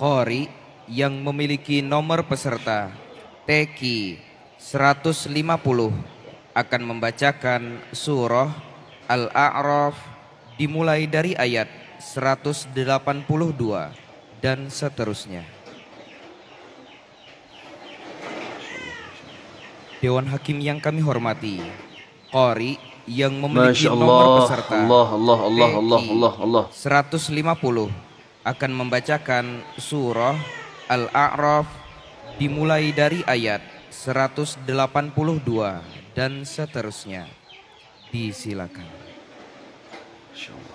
Qori yang memiliki nomor peserta teki 150 akan membacakan surah Al-A'raf dimulai dari ayat 182 dan seterusnya. Dewan Hakim yang kami hormati, Qori yang memiliki nomor peserta Allah Allah Allah Allah Allah Allah 150 akan membacakan surah Al-A'raf dimulai dari ayat 182 dan seterusnya. Disilakan. Insyaallah.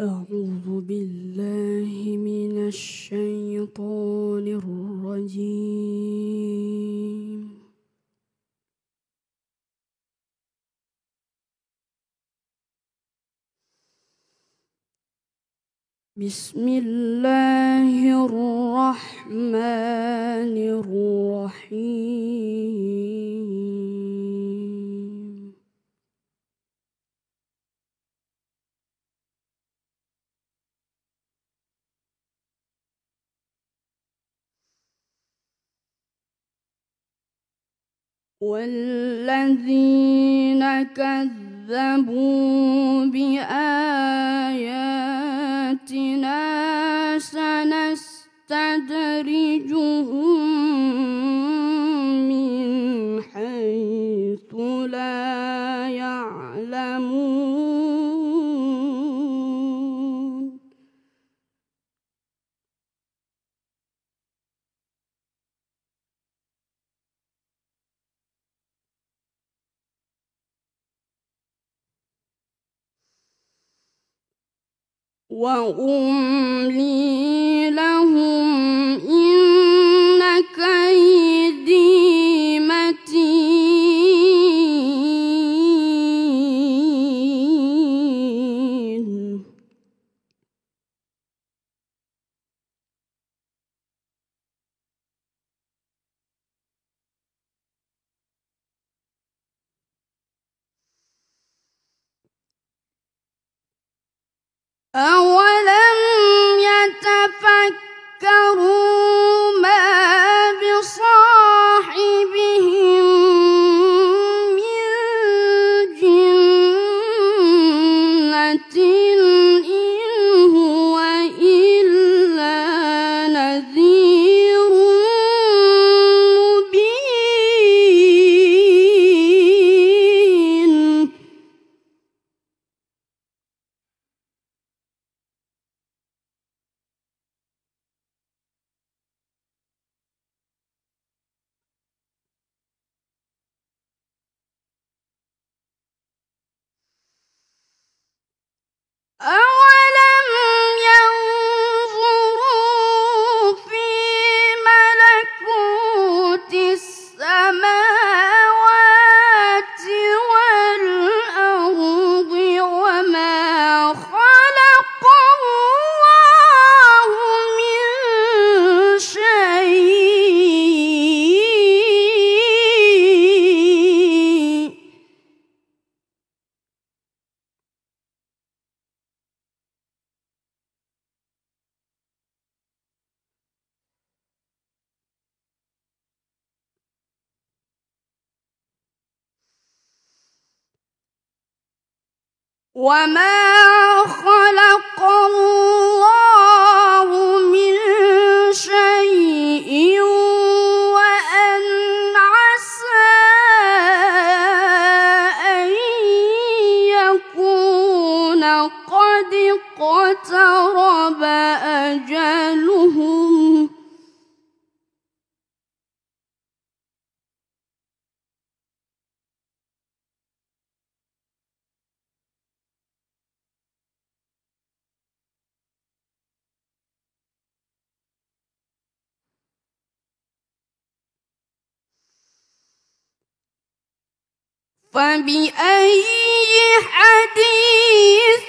أعوذ بالله من الشيطان الرجيم بسم الله الرحمن الرحيم والذين كذبوا بآياتنا وأملي وما خلق الله من شيء وأن عسى أن يكون قد اقترب أجلهم فبأي حديث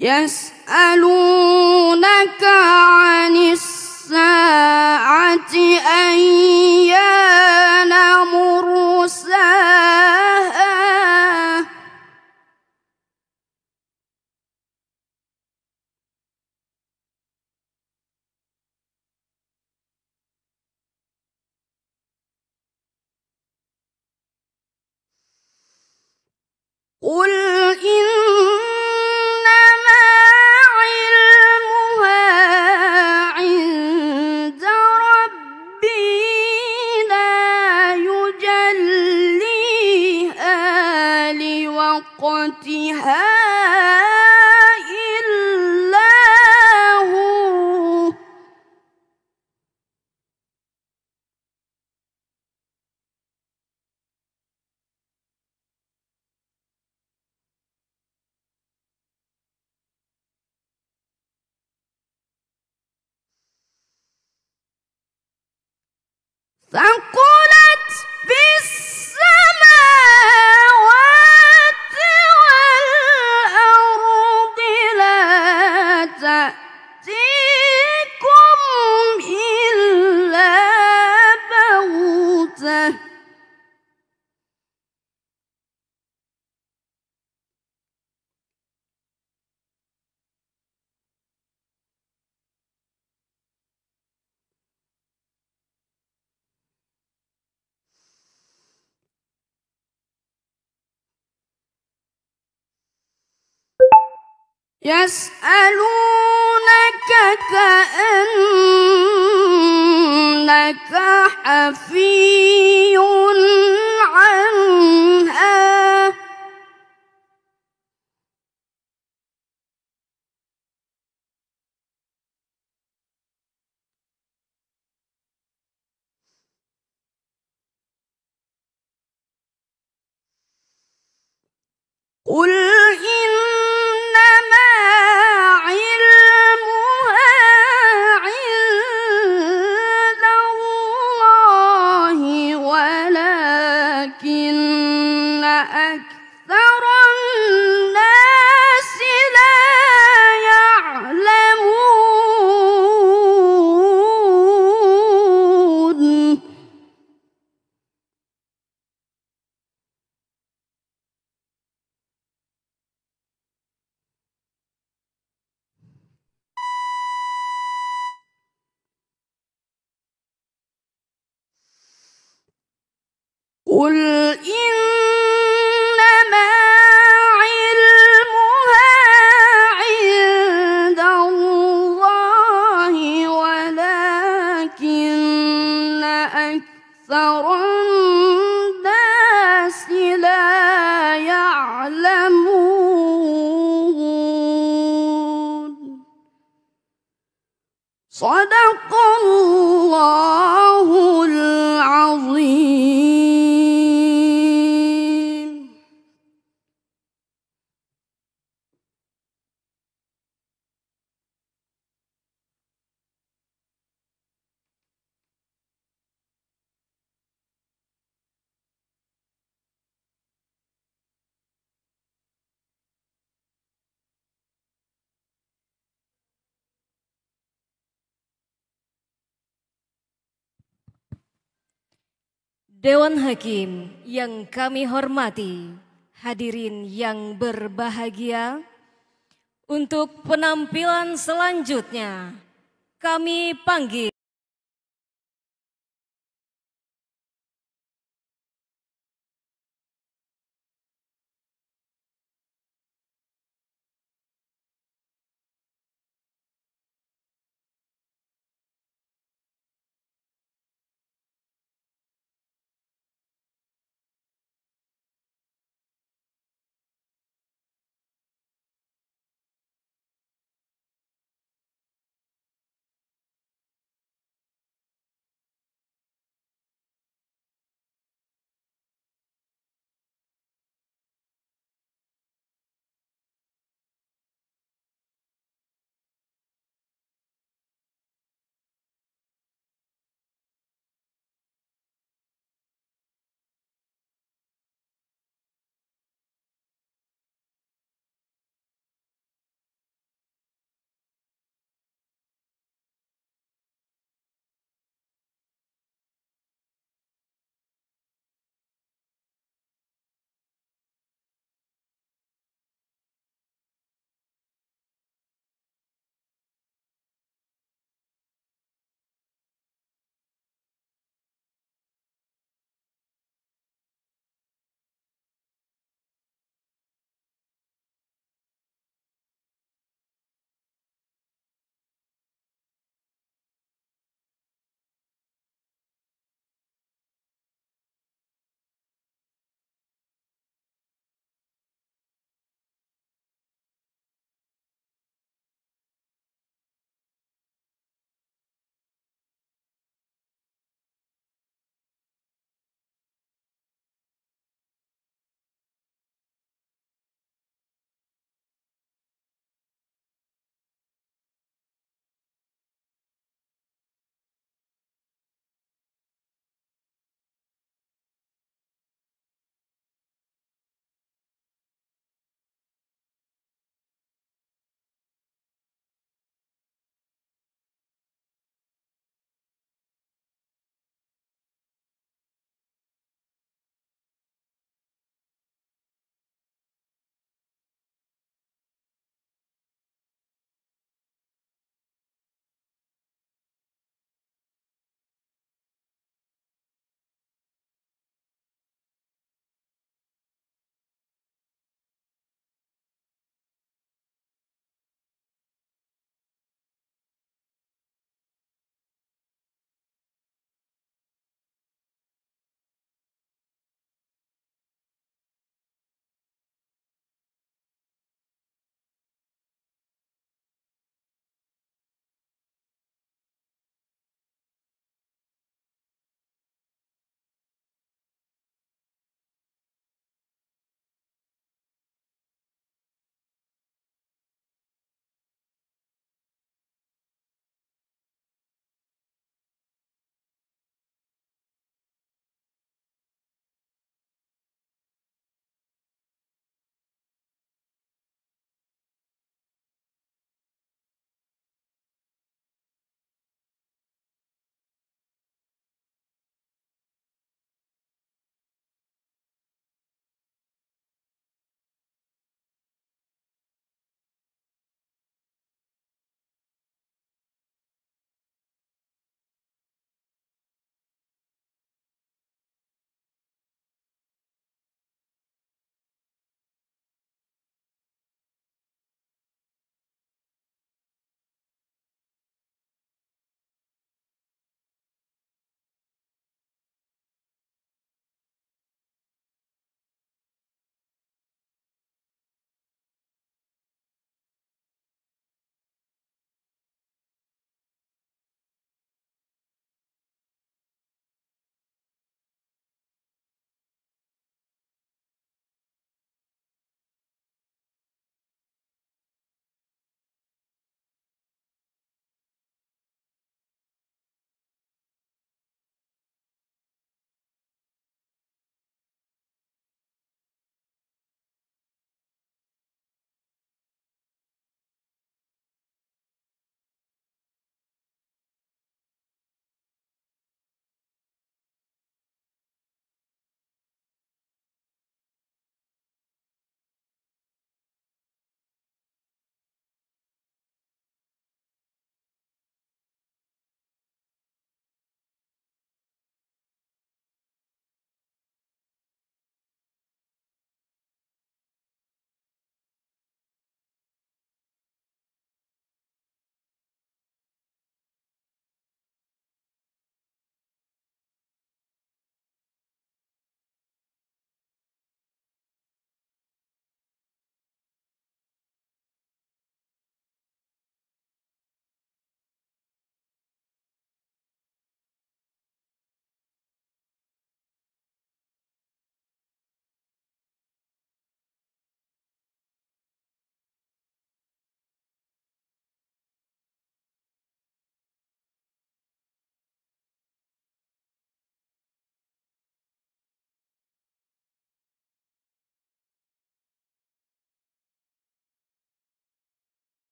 يسألونك قوتها إلا هو يسألونك كأنك حفي قل إنما علمها عند الله ولكن أكثر الناس لا يعلمون صدق الله Dewan Hakim yang kami hormati, hadirin yang berbahagia, untuk penampilan selanjutnya kami panggil